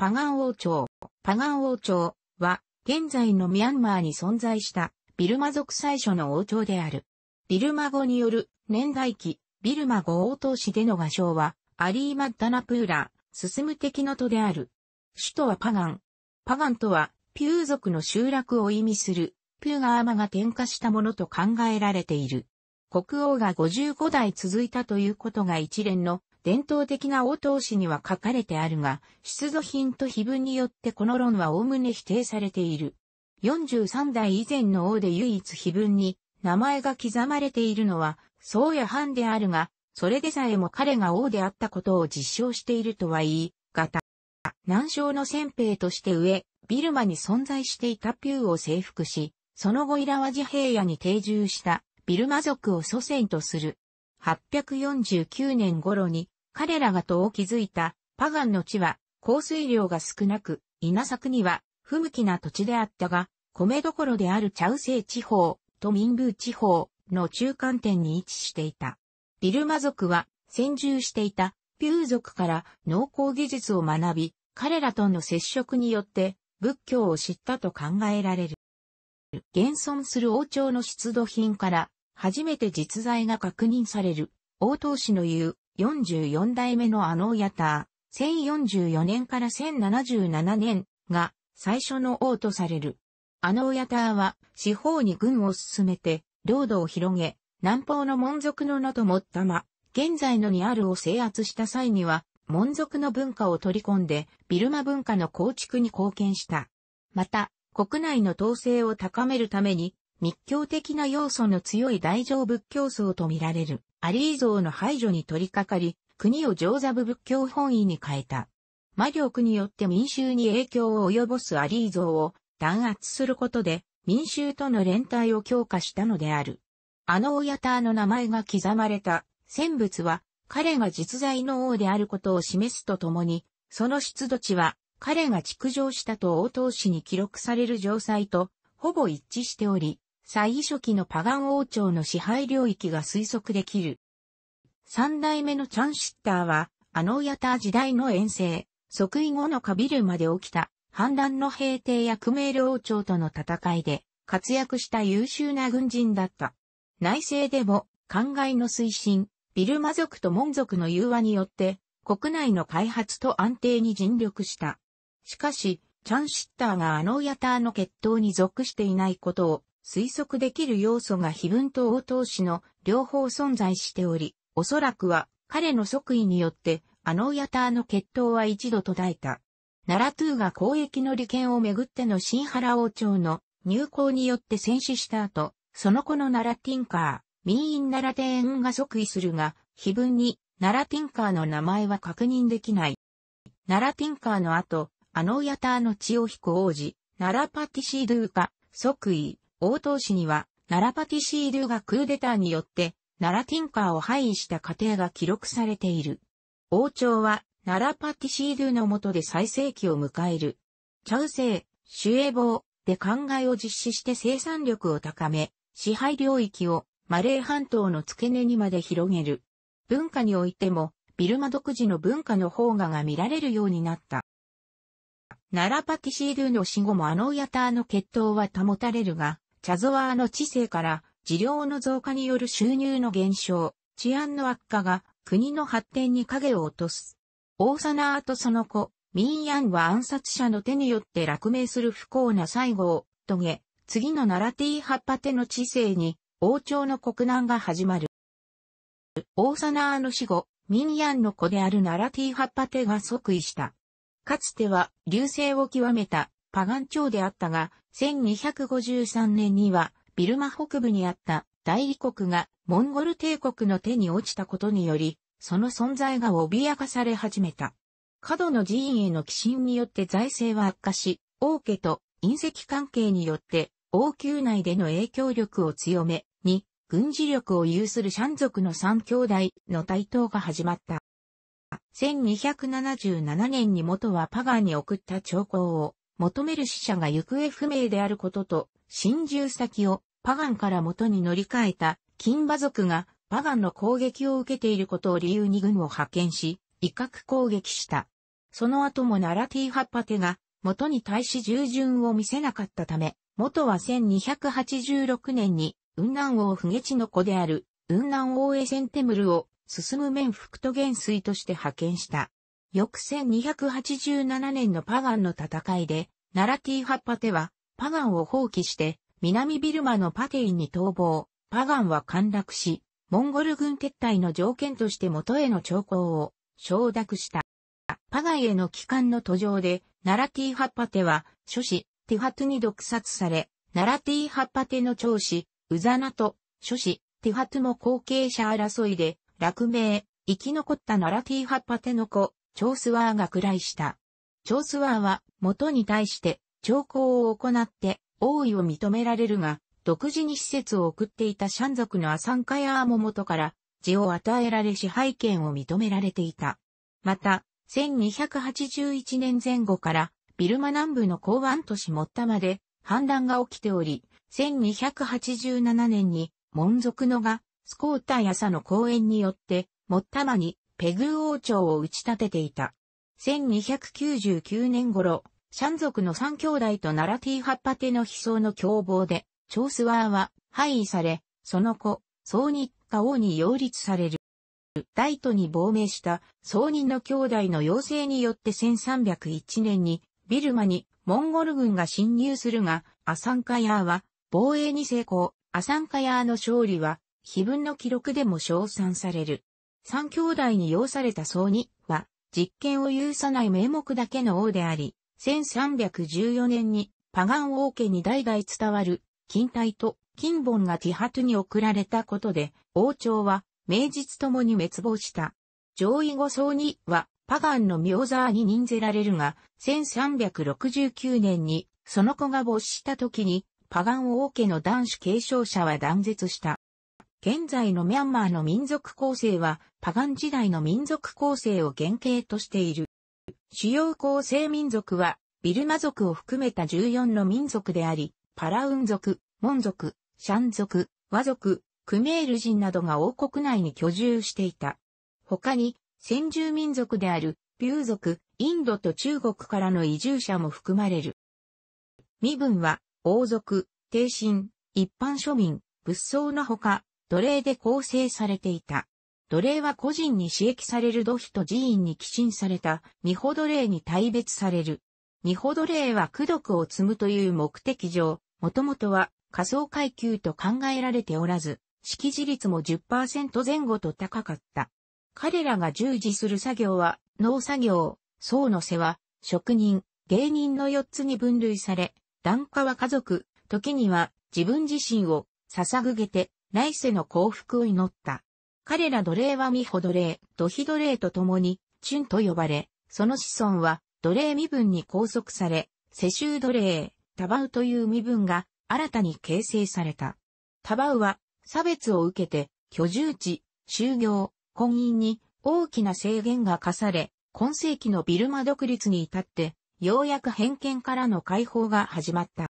パガン王朝。パガン王朝は、現在のミャンマーに存在したビルマ族最初の王朝である。ビルマ語による年代記、ビルマ語王統氏での画唱は、アリー・マッダナプーラ、進む敵の都である。首都はパガン。パガンとは、ピュー族の集落を意味する、ューガーマが点火したものと考えられている。国王が55代続いたということが一連の伝統的な応答資には書かれてあるが、出土品と碑文によってこの論は概ね否定されている。43代以前の王で唯一碑文に名前が刻まれているのは、宗谷藩であるが、それでさえも彼が王であったことを実証しているとは言い、がた。南昌の先兵として上、ビルマに存在していたピューを征服し、その後イラワジ平野に定住したビルマ族を祖先とする。849年頃に彼らが戸を築いたパガンの地は降水量が少なく、稲作には不向きな土地であったが、米どころであるチャウセイ地方とミンブー地方の中間点に位置していた。ビルマ族は先住していたピュー族から農耕技術を学び、彼らとの接触によって仏教を知ったと考えられる。現存する王朝の出土品から初めて実在が確認される王東氏の言う44代目のアノーヤター、1044年から1077年が最初の王とされる。アノーヤターは四方に軍を進めて領土を広げ、南方の門族の野ともったま、現在のにあるを制圧した際には、門族の文化を取り込んで、ビルマ文化の構築に貢献した。また、国内の統制を高めるために、密教的な要素の強い大乗仏教僧と見られるアリー像の排除に取り掛かり、国を上座部仏教本位に変えた。魔力によって民衆に影響を及ぼすアリー像を弾圧することで民衆との連帯を強化したのである。あの親ターの名前が刻まれた戦物は彼が実在の王であることを示すとともに、その出土地は彼が築城したと応答しに記録される城塞とほぼ一致しており、最初期のパガン王朝の支配領域が推測できる。三代目のチャンシッターは、アノヤター時代の遠征、即位後のカビルまで起きた、反乱の平定やクメール王朝との戦いで、活躍した優秀な軍人だった。内政でも、灌漑の推進、ビルマ族とモン族の融和によって、国内の開発と安定に尽力した。しかし、チャンシッターがアノヤターの決闘に属していないことを、推測できる要素が非文と応答詞の両方存在しており、おそらくは彼の即位によってアノーヤターの決闘は一度途絶えた。ナラトゥーが交易の利権をめぐっての新原王朝の入港によって戦死した後、その子のナラティンカー、民員ナラテーンが即位するが、碑文にナラティンカーの名前は確認できない。ナラティンカーの後、アノーヤターの血を引く王子、ナラパティシードゥーカ、即位、王東市には、奈良パティシードゥがクーデターによって、奈良ティンカーを廃位した過程が記録されている。王朝は、奈良パティシードゥの下で最盛期を迎える。チャウセイ、主ボーで考えを実施して生産力を高め、支配領域をマレー半島の付け根にまで広げる。文化においても、ビルマ独自の文化の方がが見られるようになった。奈良パティシールの死後もアノーヤターの血統は保たれるが、チャゾワーの知性から治療の増加による収入の減少、治安の悪化が国の発展に影を落とす。オーサナーとその子、ミーヤンは暗殺者の手によって落命する不幸な最後を遂げ、次のナラティ・ーハッパテの知性に王朝の国難が始まる。オーサナーの死後、ミーヤンの子であるナラティ・ーハッパテが即位した。かつては流星を極めたパガン朝であったが、1253年にはビルマ北部にあった大理国がモンゴル帝国の手に落ちたことにより、その存在が脅かされ始めた。過度の寺院への寄進によって財政は悪化し、王家と隕石関係によって王宮内での影響力を強め、に、軍事力を有するシャン族の三兄弟の台頭が始まった。1277年に元はパガンに送った兆候を、求める死者が行方不明であることと、侵入先をパガンから元に乗り換えた金馬族がパガンの攻撃を受けていることを理由に軍を派遣し、威嚇攻撃した。その後もナラティハッパテが元に対し従順を見せなかったため、元は1286年に雲南王不下地の子である雲南王エセンテムルを進む面福都元帥として派遣した。翌1287年のパガンの戦いで、ナラティーハッパテは、パガンを放棄して、南ビルマのパテインに逃亡、パガンは陥落し、モンゴル軍撤退の条件として元への兆候を承諾した。パガンへの帰還の途上で、ナラティーハッパテは、諸子、ティハトゥに毒殺され、ナラティーハッパテの長子、ウザナと、諸子、ティハトゥも後継者争いで、落命、生き残ったナラティーハッパテの子、チョースワーが喰らいした。チョースワーは、元に対して、徴工を行って、王位を認められるが、独自に施設を送っていたシャン族のアサンカヤーも元から、地を与えられ支配権を認められていた。また、1281年前後から、ビルマ南部の港湾都市モッタまで、反乱が起きており、1287年に、門族のが、スコータやサの公園によって、モッタマにペグ王朝を打ち立てていた。1299年頃、シャン族の三兄弟とナラティハッパテの悲壮の凶暴で、チョースワーは廃位され、そのーニッカ王に擁立される。大都に亡命したニ人の兄弟の要請によって1301年にビルマにモンゴル軍が侵入するが、アサンカヤーは防衛に成功。アサンカヤーの勝利は、碑文の記録でも称賛される。三兄弟に要された僧には、実権を有さない名目だけの王であり、1314年にパガン王家に代々伝わる金体と金本がティハトに送られたことで、王朝は名実ともに滅亡した。上位後僧にはパガンの名沢に任ぜられるが、1369年にその子が没した時に、パガン王家の男子継承者は断絶した。現在のミャンマーの民族構成は、パガン時代の民族構成を原型としている。主要構成民族は、ビルマ族を含めた14の民族であり、パラウン族、モン族、シャン族、和族、クメール人などが王国内に居住していた。他に、先住民族である、ピュー族、インドと中国からの移住者も含まれる。身分は、王族、帝身、一般庶民、仏僧のほか、奴隷で構成されていた。奴隷は個人に刺激される土肥と寺院に寄進された、未保奴隷に大別される。未保奴隷は苦毒を積むという目的上、もともとは仮想階級と考えられておらず、識字率も10%前後と高かった。彼らが従事する作業は、農作業、僧の世話、職人、芸人の4つに分類され、檀家は家族、時には自分自身を捧げて、来世の幸福を祈った。彼ら奴隷はミホ奴隷、ドヒ奴隷と共に、チュンと呼ばれ、その子孫は奴隷身分に拘束され、世襲奴隷、タバウという身分が新たに形成された。タバウは差別を受けて居住地、就業、婚姻に大きな制限が課され、今世紀のビルマ独立に至って、ようやく偏見からの解放が始まった。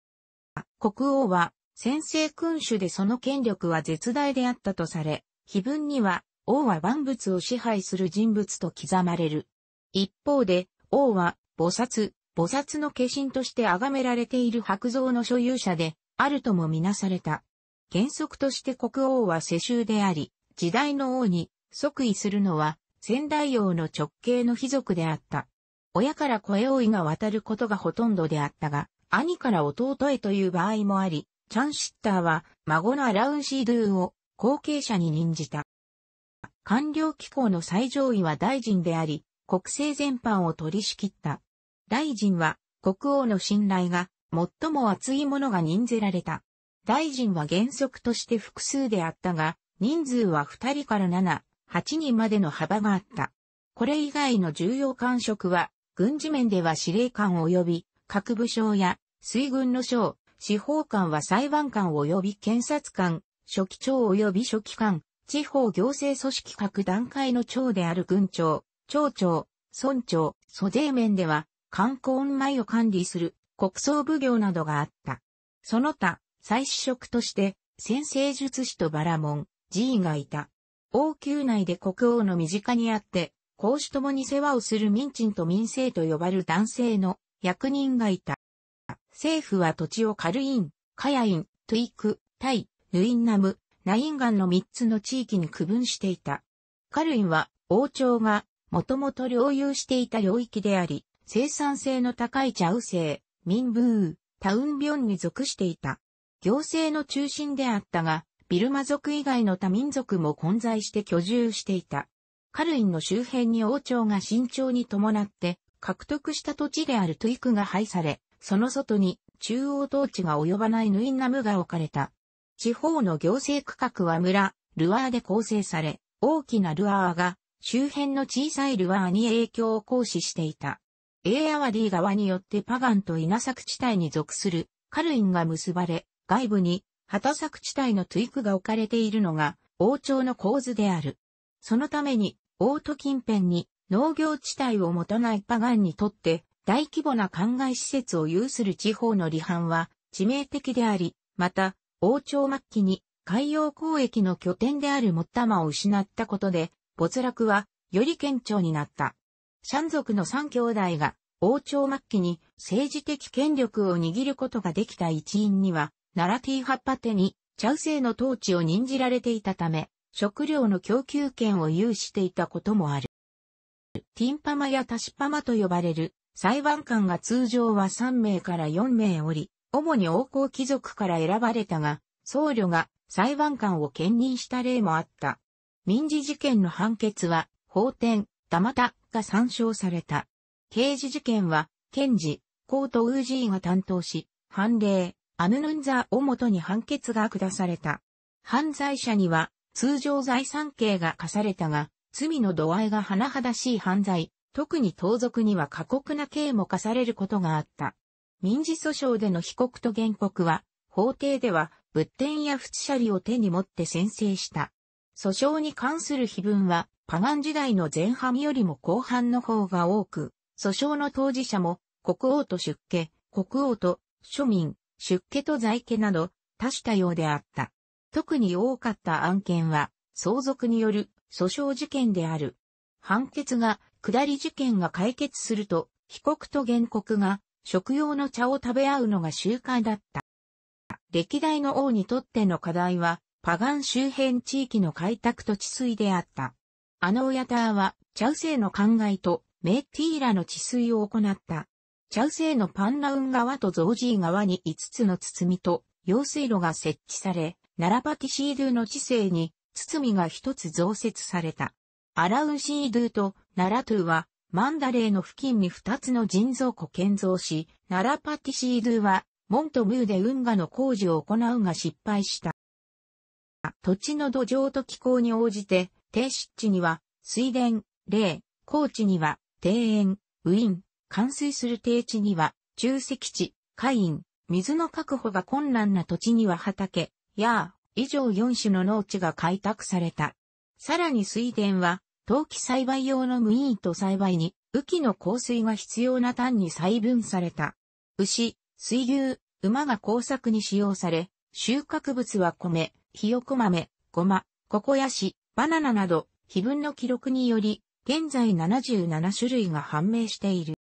国王は先制君主でその権力は絶大であったとされ、碑文には、王は万物を支配する人物と刻まれる。一方で、王は、菩薩、菩薩の化身として崇められている白像の所有者で、あるともみなされた。原則として国王は世襲であり、時代の王に即位するのは仙台王の直系の貴族であった。親から子へ王位が渡ることがほとんどであったが、兄から弟へという場合もあり、チャンシッターは孫のアラウンシードゥーを後継者に任じた。官僚機構の最上位は大臣であり、国政全般を取り仕切った。大臣は国王の信頼が最も厚いものが任ぜられた。大臣は原則として複数であったが、人数は2人から7、8人までの幅があった。これ以外の重要官職は、軍事面では司令官及び各部省や水軍の省、司法官は裁判官及び検察官、初期長及び初期官、地方行政組織各段階の長である軍長、町長、村長、租税面では、観光運米を管理する国葬奉行などがあった。その他、再始職として、先生術師とバラモン、寺院がいた。王宮内で国王の身近にあって、公主ともに世話をする民賃と民政と呼ばれる男性の役人がいた。政府は土地を軽いん、かやいん、トゥイク、タイ、ヌインナム、ナインガンの3つの地域に区分していた。カルインは王朝がもともと領有していた領域であり、生産性の高いチャウセイ、ミンブー、タウンビョンに属していた。行政の中心であったが、ビルマ族以外の他民族も混在して居住していた。カルインの周辺に王朝が慎重に伴って獲得した土地であるトゥイクが廃され、その外に中央統治が及ばないヌインナムが置かれた。地方の行政区画は村、ルアーで構成され、大きなルアーが周辺の小さいルアーに影響を行使していた。エーアワディ側によってパガンと稲作地帯に属するカルインが結ばれ、外部に畑作地帯のトゥイクが置かれているのが王朝の構図である。そのために、王都近辺に農業地帯を持たないパガンにとって大規模な灌漑施設を有する地方の離反は致命的であり、また王朝末期に海洋交易の拠点であるモッタマを失ったことで、没落はより顕著になった。シャン族の三兄弟が王朝末期に政治的権力を握ることができた一因には、ナラティーハッパテにチャウセイの統治を任じられていたため、食料の供給権を有していたこともある。ティンパマやタシパマと呼ばれる裁判官が通常は3名から4名おり、主に王侯貴族から選ばれたが、僧侶が裁判官を兼任した例もあった。民事事件の判決は、法典、玉田が参照された。刑事事件は、検事、コート・ウージーが担当し、判例、アヌヌンザーをもとに判決が下された。犯罪者には、通常財産刑が課されたが、罪の度合いが甚だしい犯罪、特に盗賊には過酷な刑も課されることがあった。民事訴訟での被告と原告は、法廷では仏典や仏舎利を手に持って宣誓した。訴訟に関する碑文は、パガン時代の前半よりも後半の方が多く、訴訟の当事者も、国王と出家、国王と庶民、出家と在家など、多種多様であった。特に多かった案件は、相続による訴訟事件である。判決が、下り事件が解決すると、被告と原告が食用の茶を食べ合うのが習慣だった。歴代の王にとっての課題は、パガン周辺地域の開拓と治水であった。アノーヤターは、チャウセイの灌漑とメッティーラの治水を行った。チャウセイのパンナウン川とゾージー川に5つの包みと用水路が設置され、ナラパティシードゥの治水に包みが1つ増設された。アラウンシードゥとナラトゥはマンダレーの付近に2つの人造庫建造し、ナラパティシードゥは、モントムーで運河の工事を行うが失敗した。土地の土壌と気候に応じて、低湿地には、水田、霊、高地には、庭園、ウィン、冠水する低地には、中石地、海院、水の確保が困難な土地には畑、や以上4種の農地が開拓された。さらに水田は、冬季栽培用のムイート栽培に、雨季の降水が必要な単に細分された。牛、水牛、馬が工作に使用され、収穫物は米、ひよこ豆、ごま、ココヤシ、バナナなど、碑文の記録により、現在77種類が判明している。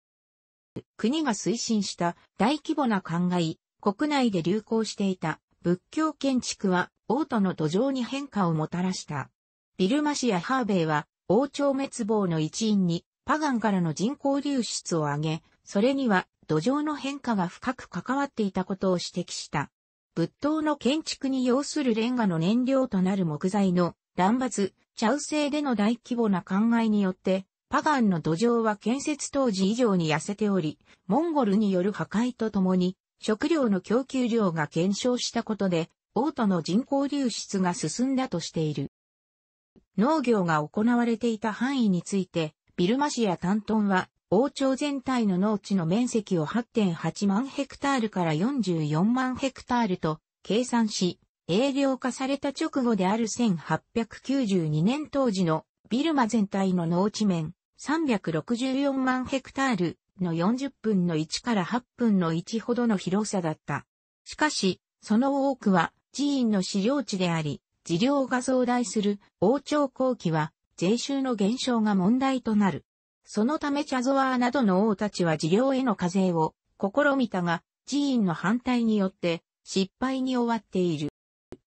国が推進した大規模な灌漑、国内で流行していた仏教建築は、王都の土壌に変化をもたらした。ビルマシア・ハーベイは、王朝滅亡の一因に、パガンからの人口流出を挙げ、それには土壌の変化が深く関わっていたことを指摘した。仏塔の建築に要するレンガの燃料となる木材の断伐、チャウ製での大規模な考えによって、パガンの土壌は建設当時以上に痩せており、モンゴルによる破壊とともに、食料の供給量が減少したことで、王都の人口流出が進んだとしている。農業が行われていた範囲について、ビルマ市やトンは、王朝全体の農地の面積を8.8万ヘクタールから44万ヘクタールと計算し、営業化された直後である1892年当時のビルマ全体の農地面364万ヘクタールの40分の1から8分の1ほどの広さだった。しかし、その多くは寺院の資料地であり、治療が増大する王朝後期は税収の減少が問題となる。そのためチャゾワーなどの王たちは事業への課税を試みたが、寺院の反対によって失敗に終わっている。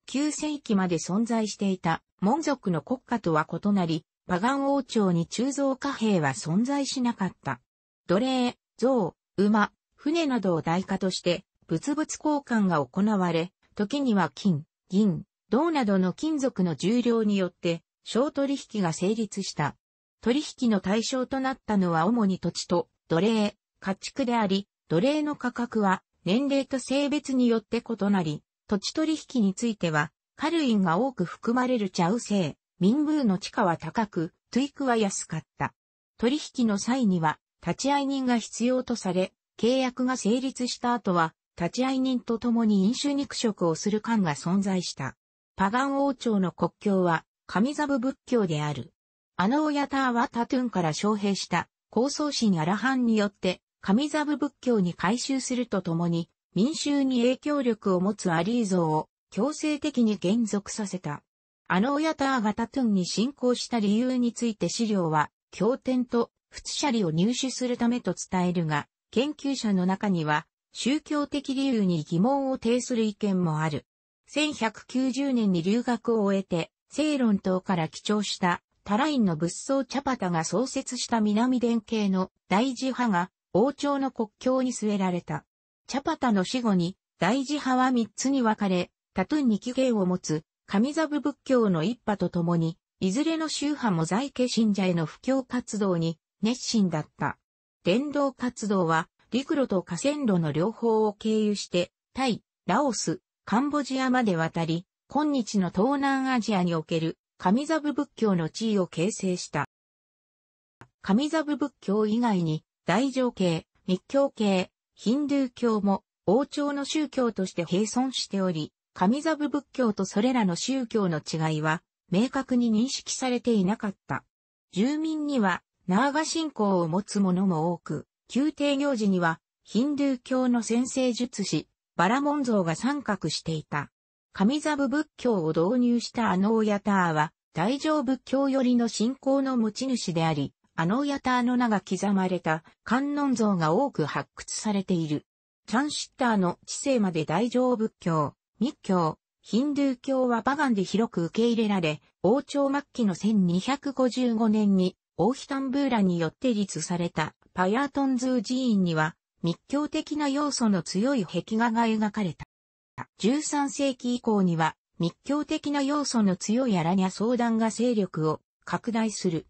9世紀まで存在していた門族の国家とは異なり、パガン王朝に鋳造貨幣は存在しなかった。奴隷、象、馬、船などを代価として物々交換が行われ、時には金、銀、銅などの金属の重量によって、小取引が成立した。取引の対象となったのは主に土地と奴隷、家畜であり、奴隷の価格は年齢と性別によって異なり、土地取引については、カルインが多く含まれるチャウ製、民ブーの地価は高く、トゥイクは安かった。取引の際には、立会人が必要とされ、契約が成立した後は、立会人と共に飲酒肉食をする間が存在した。パガン王朝の国教は、神ザブ仏教である。アの親ヤターはタトゥンから招聘した、高僧神アラハンによって、神ザブ仏教に改宗するとともに、民衆に影響力を持つアリー像を強制的に減俗させた。アの親ヤターがタトゥンに信仰した理由について資料は、経典と仏舎利を入手するためと伝えるが、研究者の中には、宗教的理由に疑問を呈する意見もある。1190年に留学を終えて、セイロン島から帰調したタラインの仏僧チャパタが創設した南伝系の大事派が王朝の国境に据えられた。チャパタの死後に大事派は三つに分かれ、タトゥンに起源を持つ神ザブ仏教の一派と共に、いずれの宗派も在家信者への布教活動に熱心だった。伝道活動は陸路と河川路の両方を経由して、タイ、ラオス、カンボジアまで渡り、今日の東南アジアにおける神座部仏教の地位を形成した。神座部仏教以外に、大乗系、密教系、ヒンドゥー教も王朝の宗教として並存しており、神座部仏教とそれらの宗教の違いは明確に認識されていなかった。住民にはナーガ信仰を持つ者も多く、宮廷行事にはヒンドゥー教の先生術師、バラモン像が三角していた。神座部仏教を導入したアノーヤターは、大乗仏教寄りの信仰の持ち主であり、アノーヤターの名が刻まれた観音像が多く発掘されている。チャンシッターの知性まで大乗仏教、密教、ヒンドゥー教はバガンで広く受け入れられ、王朝末期の1255年に、オーヒタンブーラによって立されたパヤートンズー寺院には、密教的な要素の強い壁画が描かれた。13世紀以降には密教的な要素の強いアラニャ相談が勢力を拡大する。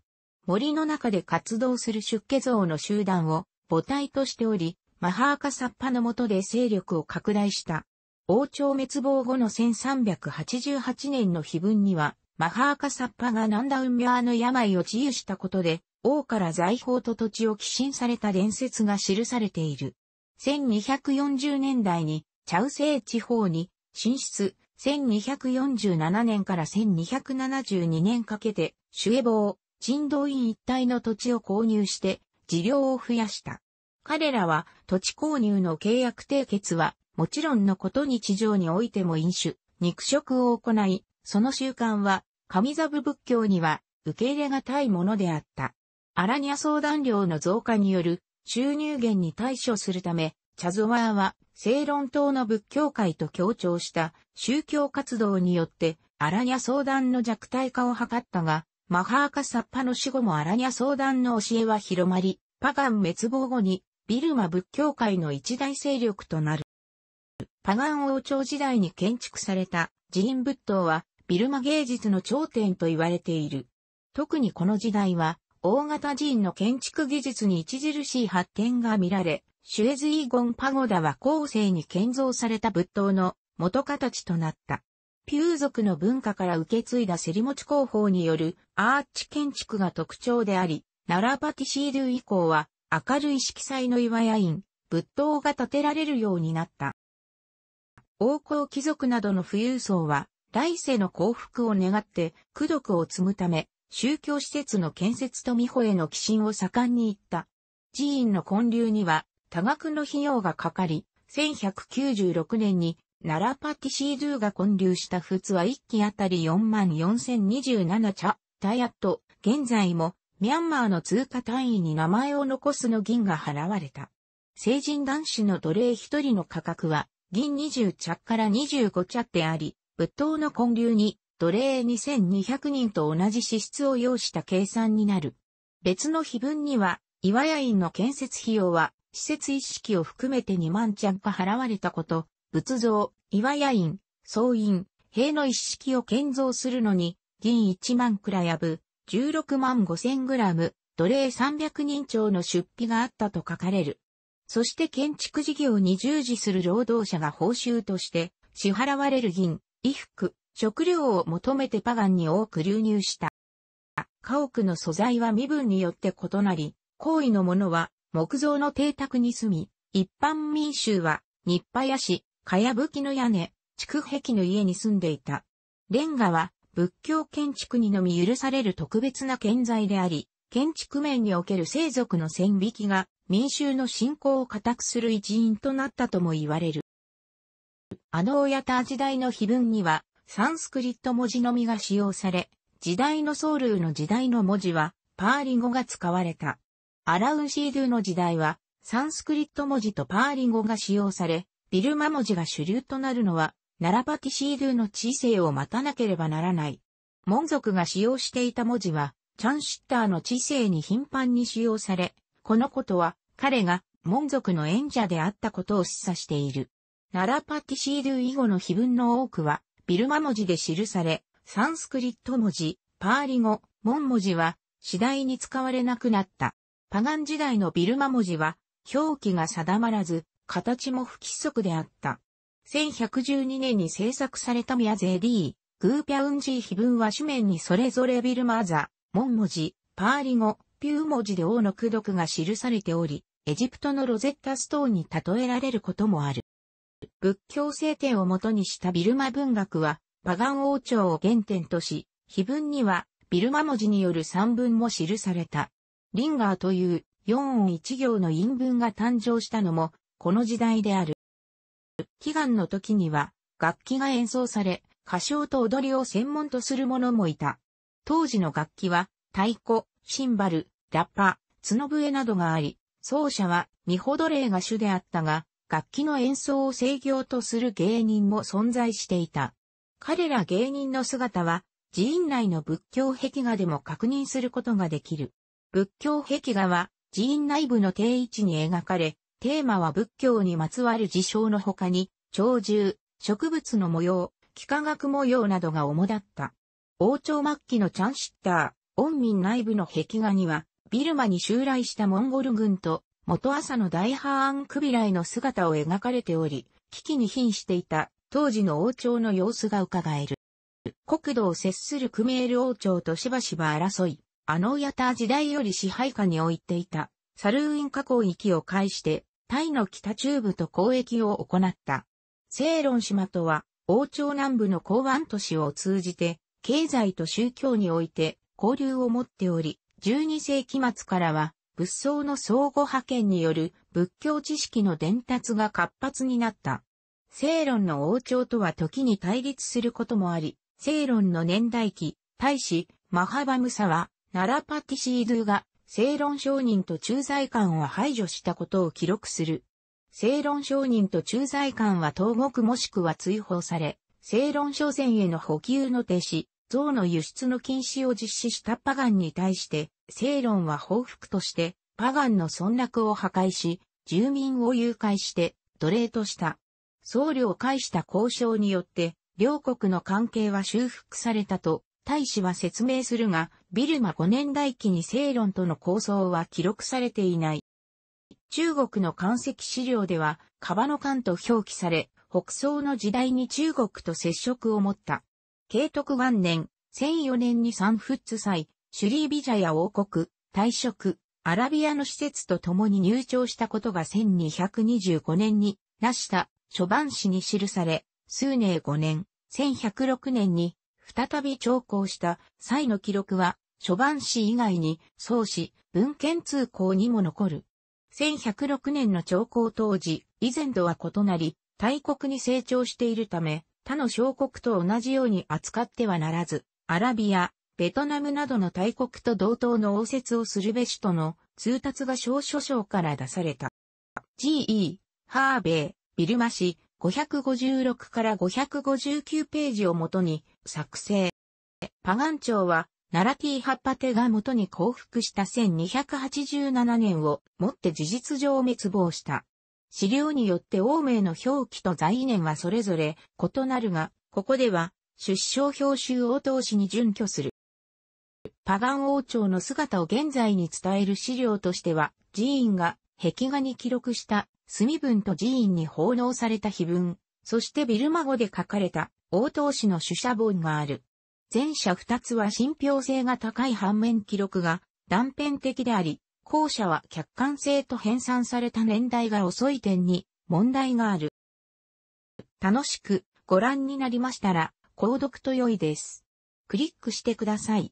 森の中で活動する出家像の集団を母体としており、マハーカサッパの下で勢力を拡大した。王朝滅亡後の1388年の碑文には、マハーカサッパがナンダウンミュアの病を治癒したことで、王から財宝と土地を寄進された伝説が記されている。1240年代に、チャウセイ地方に、進出、1247年から1272年かけて、シュエボー、人道院一帯の土地を購入して、事業を増やした。彼らは、土地購入の契約締結は、もちろんのことに地上においても飲酒、肉食を行い、その習慣は、神座部仏教には、受け入れがたいものであった。アラニア相談料の増加による収入源に対処するため、チャズワーは、正論党の仏教界と協調した宗教活動によって、アラニャ相談の弱体化を図ったが、マハーカサッパの死後もアラニャ相談の教えは広まり、パガン滅亡後に、ビルマ仏教界の一大勢力となる。パガン王朝時代に建築された寺院仏塔は、ビルマ芸術の頂点と言われている。特にこの時代は、大型寺院の建築技術に著しい発展が見られ、シュエズイーゴンパゴダは後世に建造された仏塔の元形となった。ピュー族の文化から受け継いだセリモチ工法によるアーチ建築が特徴であり、ナラパティシール以降は明るい色彩の岩や院、仏塔が建てられるようになった。王侯貴族などの富裕層は、来世の幸福を願って、苦徳を積むため、宗教施設の建設と美穂への寄進を盛んに行った。寺院の建立には多額の費用がかかり、1196年に奈良パティシードゥが建立した仏は1機あたり44,027茶、タヤット、現在もミャンマーの通貨単位に名前を残すの銀が払われた。成人男子の奴隷一人の価格は銀20着から25着であり、仏塔の建立に奴隷2200人と同じ支出を要した計算になる。別の碑文には、岩屋院の建設費用は、施設一式を含めて2万んか払われたこと、仏像、岩屋院、総院、塀の一式を建造するのに、銀1万くらやぶ、16万5千グラム、奴隷300人超の出費があったと書かれる。そして建築事業に従事する労働者が報酬として支払われる銀、衣服、食料を求めてパガンに多く流入した。家屋の素材は身分によって異なり、高位の者は木造の邸宅に住み、一般民衆は日派やし、かやぶきの屋根、築壁の家に住んでいた。レンガは仏教建築にのみ許される特別な建材であり、建築面における生族の線引きが民衆の信仰を固くする一因となったとも言われる。あの親た時代の碑文には、サンスクリット文字のみが使用され、時代のソウルーの時代の文字はパーリ語が使われた。アラウンシードゥの時代はサンスクリット文字とパーリ語が使用され、ビルマ文字が主流となるのは、ナラパティシードゥの知性を待たなければならない。門族が使用していた文字は、チャンシッターの知性に頻繁に使用され、このことは彼が門族の演者であったことを示唆している。ナラパティシードゥ以後の碑文の多くは、ビルマ文字で記され、サンスクリット文字、パーリ語、モン文字は次第に使われなくなった。パガン時代のビルマ文字は表記が定まらず、形も不規則であった。1112年に制作されたミアゼリー、グーピャウンジー碑文は紙面にそれぞれビルマーザ、モン文字、パーリ語、ピュー文字で王の句読が記されており、エジプトのロゼッタストーンに例えられることもある。仏教聖典をもとにしたビルマ文学は、パガン王朝を原点とし、碑文には、ビルマ文字による三文も記された。リンガーという4音1行の韻文が誕生したのも、この時代である。祈願の時には、楽器が演奏され、歌唱と踊りを専門とする者もいた。当時の楽器は、太鼓、シンバル、ラッパ、角笛などがあり、奏者は、ミホドレーが主であったが、楽器の演奏を制御とする芸人も存在していた。彼ら芸人の姿は、寺院内の仏教壁画でも確認することができる。仏教壁画は、寺院内部の定位置に描かれ、テーマは仏教にまつわる事象の他に、鳥獣、植物の模様、幾何学模様などが主だった。王朝末期のチャンシッター、恩民内部の壁画には、ビルマに襲来したモンゴル軍と元朝の大ハーンクビライの姿を描かれており、危機に瀕していた当時の王朝の様子が伺える。国土を接するクメール王朝としばしば争い、あのヤター時代より支配下に置いていたサルーイン河口域を介して、タイの北中部と交易を行った。セーロン島とは、王朝南部の港湾都市を通じて、経済と宗教において交流を持っており、12世紀末からは仏僧の相互派遣による仏教知識の伝達が活発になった。正論の王朝とは時に対立することもあり、正論の年代記、大使、マハバムサは、ナラパティシードゥが、正論商人と駐在官を排除したことを記録する。正論商人と駐在官は投獄もしくは追放され、正論商船への補給の停止、像の輸出の禁止を実施したパガンに対して、正論は報復として、パガンの村落を破壊し、住民を誘拐して、奴隷とした。僧侶を介した交渉によって、両国の関係は修復されたと、大使は説明するが、ビルマ5年代記に正論との構想は記録されていない。中国の漢石資料では、カバノカンと表記され、北宋の時代に中国と接触を持った。慶徳元年、1004年に三仏祭、シュリービジャヤ王国、退職、アラビアの施設と共に入庁したことが1225年に、なした、諸番史に記され、数年5年、1106年に、再び朝貢した際の記録は、諸番史以外に、創始、文献通行にも残る。1106年の朝貢当時、以前とは異なり、大国に成長しているため、他の小国と同じように扱ってはならず、アラビア、ベトナムなどの大国と同等の応接をするべしとの通達が小書省から出された。GE、ハーベイ、ビルマ氏、556から559ページをもとに作成。パガン朝は、ナラティ・ハッパテが元に降伏した1287年をもって事実上滅亡した。資料によって王名の表記と在年はそれぞれ異なるが、ここでは出生表集を通しに準拠する。パガン王朝の姿を現在に伝える資料としては、寺院が壁画に記録した墨文と寺院に奉納された碑文、そしてビルマ語で書かれた応答詩の主写本がある。前者二つは信憑性が高い反面記録が断片的であり、後者は客観性と編纂された年代が遅い点に問題がある。楽しくご覧になりましたら、購読と良いです。クリックしてください。